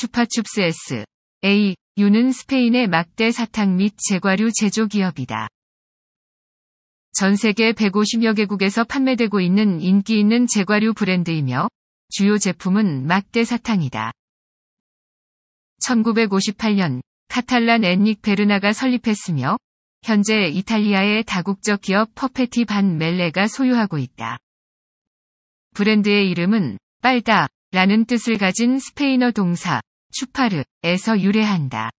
추파춥스 S. A. 유는 스페인의 막대 사탕 및 제과류 제조 기업이다. 전 세계 150여 개국에서 판매되고 있는 인기 있는 제과류 브랜드이며 주요 제품은 막대 사탕이다. 1958년 카탈란 앤닉 베르나가 설립했으며 현재 이탈리아의 다국적 기업 퍼페티 반 멜레가 소유하고 있다. 브랜드의 이름은 빨다라는 뜻을 가진 스페인어 동사 추파르에서 유래한다.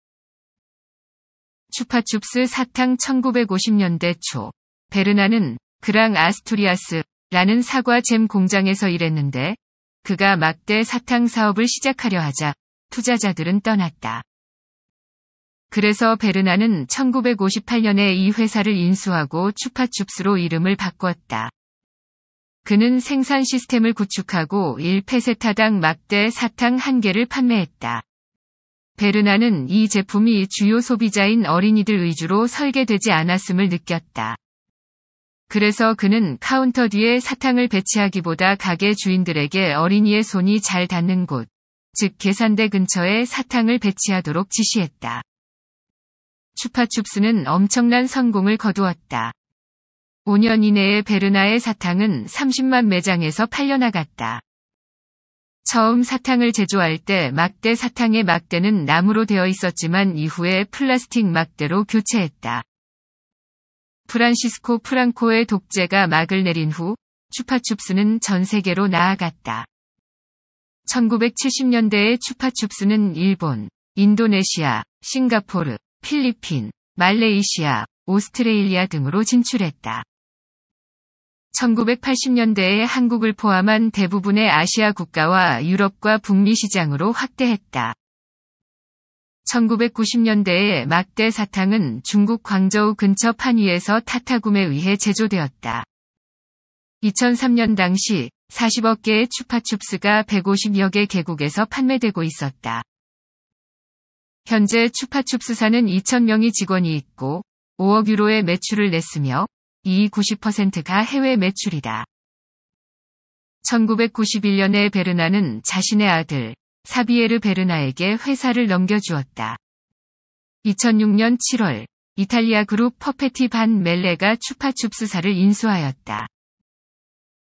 추파춥스 사탕 1950년대 초 베르나는 그랑 아스투리아스라는 사과 잼 공장에서 일했는데 그가 막대 사탕 사업을 시작하려 하자 투자자들은 떠났다. 그래서 베르나는 1958년에 이 회사를 인수하고 추파춥스로 이름을 바꿨다. 그는 생산 시스템을 구축하고 1페세타당 막대 사탕 한개를 판매했다. 베르나는 이 제품이 주요 소비자인 어린이들 위주로 설계되지 않았음을 느꼈다. 그래서 그는 카운터 뒤에 사탕을 배치하기보다 가게 주인들에게 어린이의 손이 잘 닿는 곳, 즉 계산대 근처에 사탕을 배치하도록 지시했다. 추파춥스는 엄청난 성공을 거두었다. 5년 이내에 베르나의 사탕은 30만 매장에서 팔려나갔다. 처음 사탕을 제조할 때 막대 사탕의 막대는 나무로 되어 있었지만 이후에 플라스틱 막대로 교체했다. 프란시스코 프랑코의 독재가 막을 내린 후 추파춥스는 전 세계로 나아갔다. 1970년대에 추파춥스는 일본, 인도네시아, 싱가포르, 필리핀, 말레이시아, 오스트레일리아 등으로 진출했다. 1980년대에 한국을 포함한 대부분의 아시아 국가와 유럽과 북미 시장으로 확대했다. 1990년대에 막대 사탕은 중국 광저우 근처 판위에서 타타굼에 의해 제조되었다. 2003년 당시 40억 개의 추파춥스가 150여 개개국에서 판매되고 있었다. 현재 추파춥스사는 2 0 0 0명이 직원이 있고 5억 유로의 매출을 냈으며 이 90%가 해외 매출이다. 1991년에 베르나는 자신의 아들 사비에르 베르나에게 회사를 넘겨주었다. 2006년 7월 이탈리아 그룹 퍼페티 반 멜레가 추파춥스사를 인수하였다.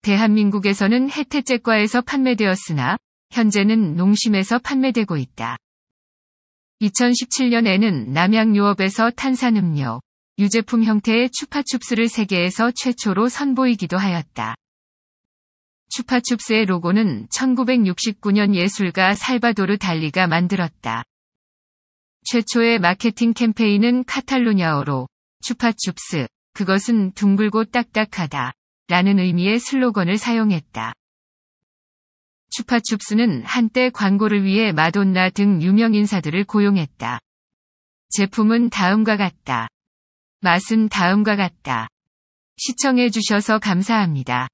대한민국에서는 혜태제과에서 판매되었으나 현재는 농심에서 판매되고 있다. 2017년에는 남양유업에서 탄산음료, 유제품 형태의 추파춥스를 세계에서 최초로 선보이기도 하였다. 추파춥스의 로고는 1969년 예술가 살바도르 달리가 만들었다. 최초의 마케팅 캠페인은 카탈루냐어로 추파춥스, 그것은 둥글고 딱딱하다. 라는 의미의 슬로건을 사용했다. 추파춥스는 한때 광고를 위해 마돈나 등 유명 인사들을 고용했다. 제품은 다음과 같다. 맛은 다음과 같다. 시청해주셔서 감사합니다.